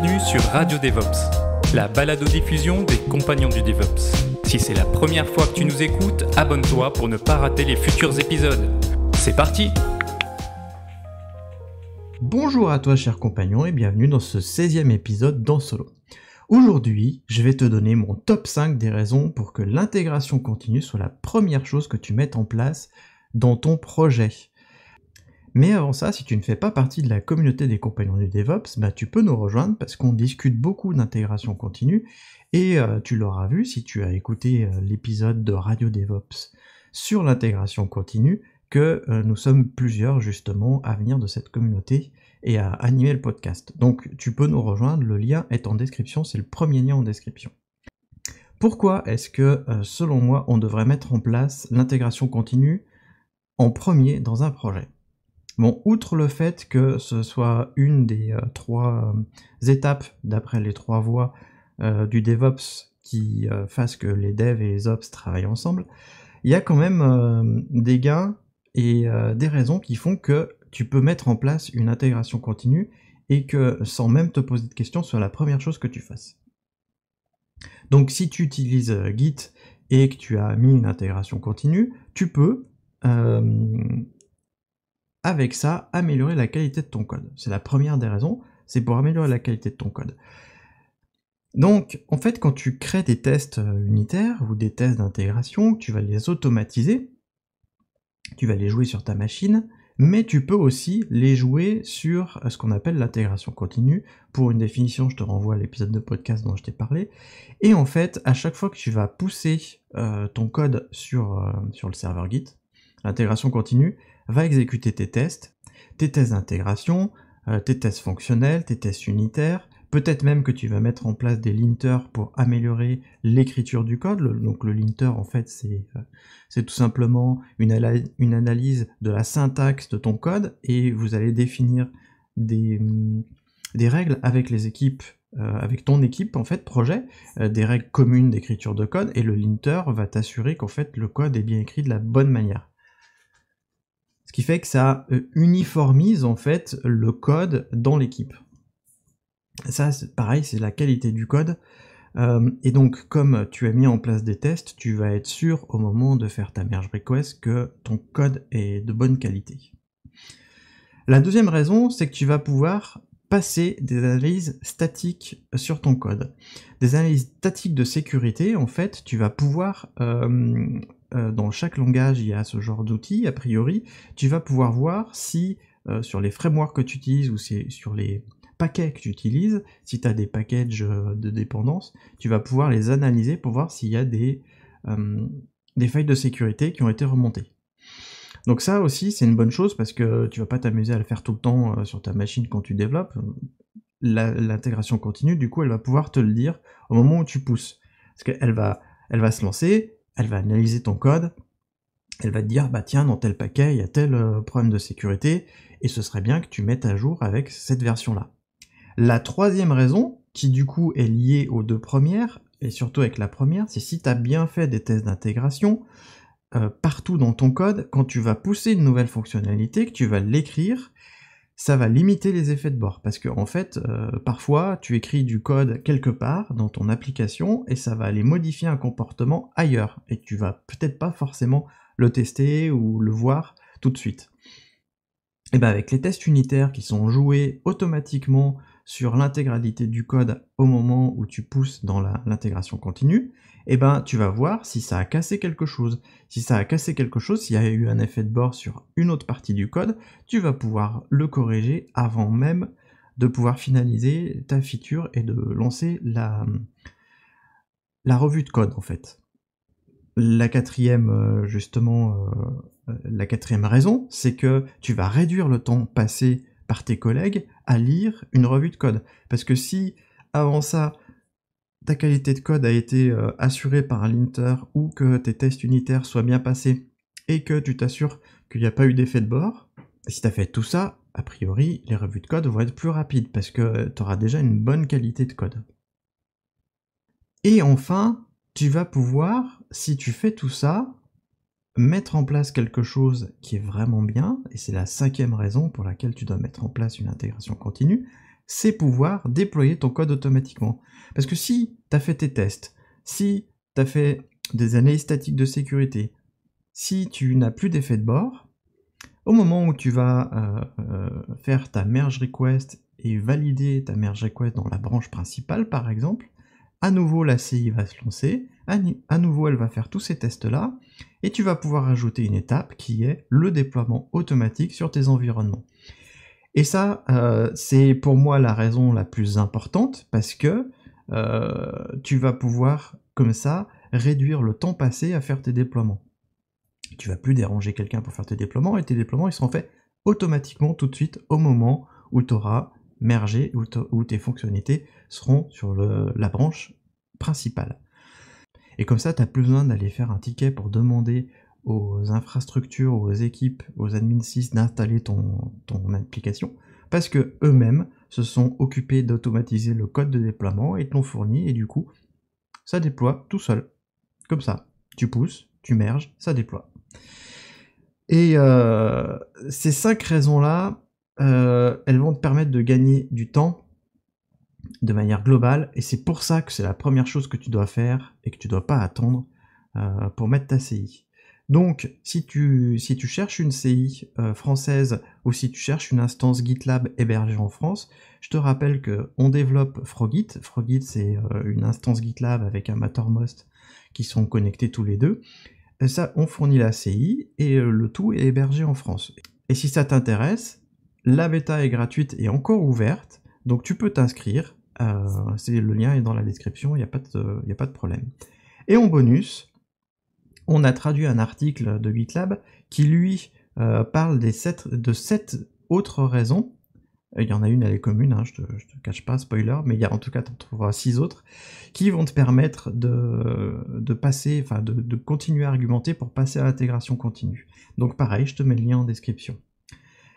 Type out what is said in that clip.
bienvenue sur Radio DevOps, la balado-diffusion des compagnons du DevOps. Si c'est la première fois que tu nous écoutes, abonne-toi pour ne pas rater les futurs épisodes. C'est parti Bonjour à toi chers compagnons et bienvenue dans ce 16e épisode d'En Solo. Aujourd'hui, je vais te donner mon top 5 des raisons pour que l'intégration continue soit la première chose que tu mettes en place dans ton projet. Mais avant ça, si tu ne fais pas partie de la communauté des compagnons du DevOps, bah, tu peux nous rejoindre parce qu'on discute beaucoup d'intégration continue et euh, tu l'auras vu si tu as écouté euh, l'épisode de Radio DevOps sur l'intégration continue que euh, nous sommes plusieurs justement à venir de cette communauté et à animer le podcast. Donc tu peux nous rejoindre, le lien est en description, c'est le premier lien en description. Pourquoi est-ce que selon moi on devrait mettre en place l'intégration continue en premier dans un projet Bon, outre le fait que ce soit une des euh, trois euh, étapes, d'après les trois voies euh, du DevOps, qui fasse que les devs et les ops travaillent ensemble, il y a quand même des gains et des raisons qui font que tu peux mettre en place une intégration continue et que sans même te poser de questions soit la première chose que tu fasses. Donc si tu utilises Git et que tu as mis une intégration continue, tu peux avec ça améliorer la qualité de ton code. C'est la première des raisons, c'est pour améliorer la qualité de ton code. Donc, en fait, quand tu crées des tests euh, unitaires ou des tests d'intégration, tu vas les automatiser, tu vas les jouer sur ta machine, mais tu peux aussi les jouer sur euh, ce qu'on appelle l'intégration continue. Pour une définition, je te renvoie à l'épisode de podcast dont je t'ai parlé. Et en fait, à chaque fois que tu vas pousser euh, ton code sur le serveur Git, l'intégration continue, va exécuter tes tests, tes tests d'intégration, euh, tes tests fonctionnels, tes tests unitaires, peut-être même que tu vas mettre en place des linters pour améliorer l'écriture du code. donc le linter, en fait, c'est euh, tout simplement une, analyse de la syntaxe de ton code et vous allez définir des, mm, règles avec les équipes euh, avec ton équipe en fait projet des règles communes d'écriture de code et le linter va t'assurer qu'en fait le code est bien écrit de la bonne manière. Ce qui fait que ça euh, uniformise en fait le code dans l'équipe. Ça, pareil, c'est la qualité du code. Euh, et donc, comme tu as mis en place des tests, tu vas être sûr au moment de faire ta merge request que ton code est de bonne qualité. La deuxième raison, c'est que tu vas pouvoir passer des analyses statiques sur ton code. Des analyses statiques de sécurité, en fait, tu vas pouvoir euh, euh, dans chaque langage il y a ce genre d'outils, a priori, tu vas pouvoir voir si euh, sur les frameworks que tu utilises ou sur les paquets que tu utilises, si tu as des packages euh, de dépendance, tu vas pouvoir les analyser pour voir s'il y a des, failles de sécurité qui ont été remontées. Donc ça aussi, c'est une bonne chose parce que tu ne vas pas t'amuser à le faire tout le temps sur ta machine quand tu développes. L'intégration continue, du coup, elle va pouvoir te le dire au moment où tu pousses. Parce qu'elle va, elle va se lancer, elle va analyser ton code, elle va te dire, bah tiens, dans tel paquet, il y a tel euh, problème de sécurité, et ce serait bien que tu mettes à jour avec cette version-là. La troisième raison, qui du coup est liée aux deux premières, et surtout avec la première, c'est si tu as bien fait des tests d'intégration, euh, partout dans ton code, quand tu vas pousser une nouvelle fonctionnalité, que tu vas l'écrire, ça va limiter les effets de bord. Parce que en fait, euh, parfois, tu écris du code quelque part dans ton application et ça va aller modifier un comportement ailleurs. Et tu vas peut-être pas forcément le tester ou le voir tout de suite. Et bien avec les tests unitaires qui sont joués automatiquement sur l'intégralité du code au moment où tu pousses dans l'intégration continue, eh ben, tu vas voir si ça a cassé quelque chose. Si ça a cassé quelque chose, s'il y a eu un effet de bord sur une autre partie du code, tu vas pouvoir le corriger avant même de pouvoir finaliser ta feature et de lancer la, la revue de code en fait. La quatrième, euh, justement, euh, la quatrième raison, c'est que tu vas réduire le temps passé par tes collègues à lire une revue de code. Parce que si avant ça, ta qualité de code a été euh, assurée par un linter ou que tes tests unitaires soient bien passés et que tu t'assures qu'il n'y a pas eu d'effet de bord, si tu as fait tout ça, a priori, les revues de code vont être plus rapides parce que euh, tu auras déjà une bonne qualité de code. Et enfin, tu vas pouvoir, si tu fais tout ça, mettre en place quelque chose qui est vraiment bien, et c'est la cinquième raison pour laquelle tu dois mettre en place une intégration continue, c'est pouvoir déployer ton code automatiquement. Parce que si tu as fait tes tests, si tu as fait des années statiques de sécurité, si tu n'as plus d'effet de bord, au moment où tu vas euh, euh, faire ta merge request et valider ta merge request dans la branche principale par exemple, à nouveau la CI va se lancer, à nouveau elle va faire tous ces tests-là, et tu vas pouvoir ajouter une étape qui est le déploiement automatique sur tes environnements. Et ça, euh, c'est pour moi la raison la plus importante, parce que euh, tu vas pouvoir, comme ça, réduire le temps passé à faire tes déploiements. Tu vas plus déranger quelqu'un pour faire tes déploiements, et tes déploiements, ils seront faits automatiquement tout de suite au moment où tu auras merger ou tes fonctionnalités seront sur la branche principale. Et comme ça, tu n'as plus besoin d'aller faire un ticket pour demander aux infrastructures, aux équipes, aux admin d'installer ton, application, parce que eux-mêmes se sont occupés d'automatiser le code de déploiement et te l'ont fourni, et du coup, ça déploie tout seul. Comme ça. Tu pousses, tu merges, ça déploie. Et euh, ces cinq raisons-là, euh, elles vont te permettre de gagner du temps de manière globale, et c'est pour ça que c'est la première chose que tu dois faire et que tu ne dois pas attendre euh, pour mettre ta CI. Donc, si tu, si tu cherches une CI euh, française ou si tu cherches une instance GitLab hébergée en France, je te rappelle que on développe Frogit. Frogit, c'est une instance GitLab avec un Mattermost qui sont connectés tous les deux. ça, on fournit la CI et le tout est hébergé en France. Et si ça t'intéresse, la bêta est gratuite et encore ouverte, donc tu peux t'inscrire. Euh, le lien est dans la description, il n'y a, pas de, a pas de problème. Et en bonus, on a traduit un article de GitLab qui, lui, euh, parle des de sept autres raisons. Euh, il y en a une, elle est commune, hein, je ne te, cache pas, spoiler, mais il y a, en tout cas, tu en trouveras six autres qui vont te permettre de, passer, enfin, de continuer à argumenter pour passer à l'intégration continue. Donc, pareil, je te mets le lien en description.